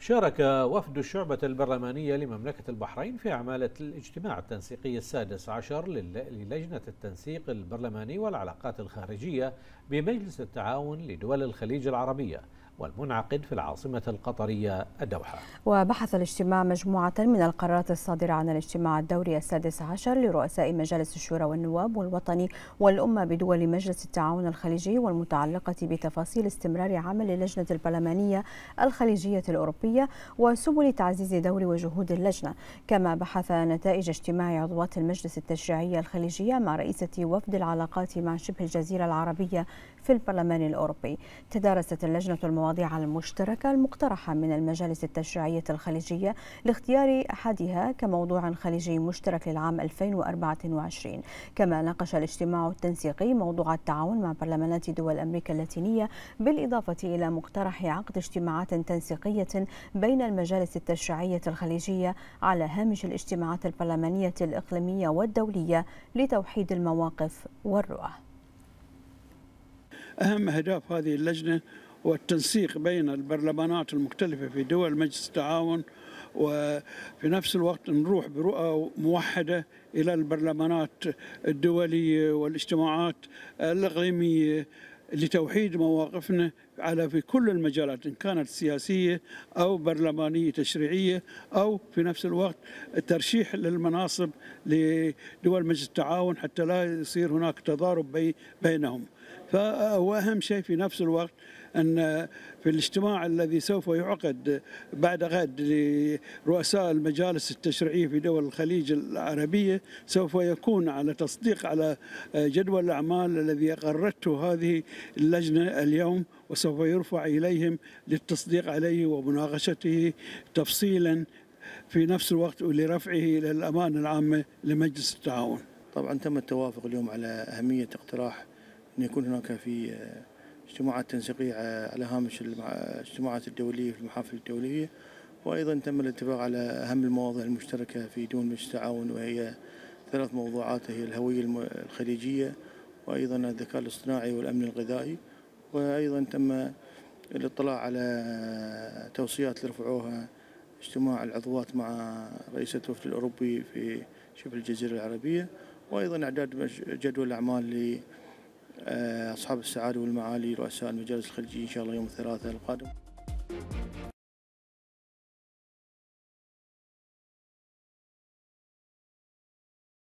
شارك وفد الشعبة البرلمانية لمملكة البحرين في أعمال الاجتماع التنسيقي السادس عشر للجنة التنسيق البرلماني والعلاقات الخارجية بمجلس التعاون لدول الخليج العربية والمنعقد في العاصمة القطرية الدوحة وبحث الاجتماع مجموعة من القرارات الصادرة عن الاجتماع الدوري السادس عشر لرؤساء مجالس الشورى والنواب والوطني والأمة بدول مجلس التعاون الخليجي والمتعلقة بتفاصيل استمرار عمل اللجنة البرلمانية الخليجية الأوروبية وسبل تعزيز دور وجهود اللجنة كما بحث نتائج اجتماع عضوات المجلس التشريعي الخليجية مع رئيسة وفد العلاقات مع شبه الجزيرة العربية في البرلمان الأوروبي تدارست اللجنة المواطنة المواضيع المشتركة المقترحة من المجالس التشريعية الخليجية لاختيار أحدها كموضوع خليجي مشترك للعام 2024 كما ناقش الاجتماع التنسيقي موضوع التعاون مع برلمانات دول أمريكا اللاتينية بالإضافة إلى مقترح عقد اجتماعات تنسيقية بين المجالس التشريعية الخليجية على هامش الاجتماعات البرلمانية الإقليمية والدولية لتوحيد المواقف والرؤى أهم أهداف هذه اللجنة والتنسيق بين البرلمانات المختلفة في دول مجلس التعاون وفي نفس الوقت نروح برؤى موحدة إلى البرلمانات الدولية والاجتماعات الإقليمية لتوحيد مواقفنا على في كل المجالات إن كانت سياسية أو برلمانية تشريعية أو في نفس الوقت ترشيح للمناصب لدول مجلس التعاون حتى لا يصير هناك تضارب بينهم فأهم شيء في نفس الوقت أن في الاجتماع الذي سوف يعقد بعد غد لرؤساء المجالس التشريعية في دول الخليج العربية سوف يكون على تصديق على جدول الأعمال الذي أقرته هذه اللجنة اليوم وسوف سوف يرفع إليهم للتصديق عليه ومناقشته تفصيلا في نفس الوقت لرفعه إلى الأمانة العامة لمجلس التعاون طبعا تم التوافق اليوم على أهمية اقتراح أن يكون هناك في اجتماعات تنسيقية على هامش الاجتماعات الدولية في المحافل الدولية وأيضا تم الاتفاق على أهم المواضيع المشتركة في دول مجلس التعاون وهي ثلاث موضوعات هي الهوية الخليجية وأيضا الذكاء الاصطناعي والأمن الغذائي وأيضا تم الاطلاع على توصيات رفعوها اجتماع العضوات مع رئيس الوفد الأوروبي في شبه الجزيرة العربية وأيضا إعداد جدول الأعمال لأصحاب السعادة والمعالي رؤساء المجالس الخليجية إن شاء الله يوم الثلاثاء القادم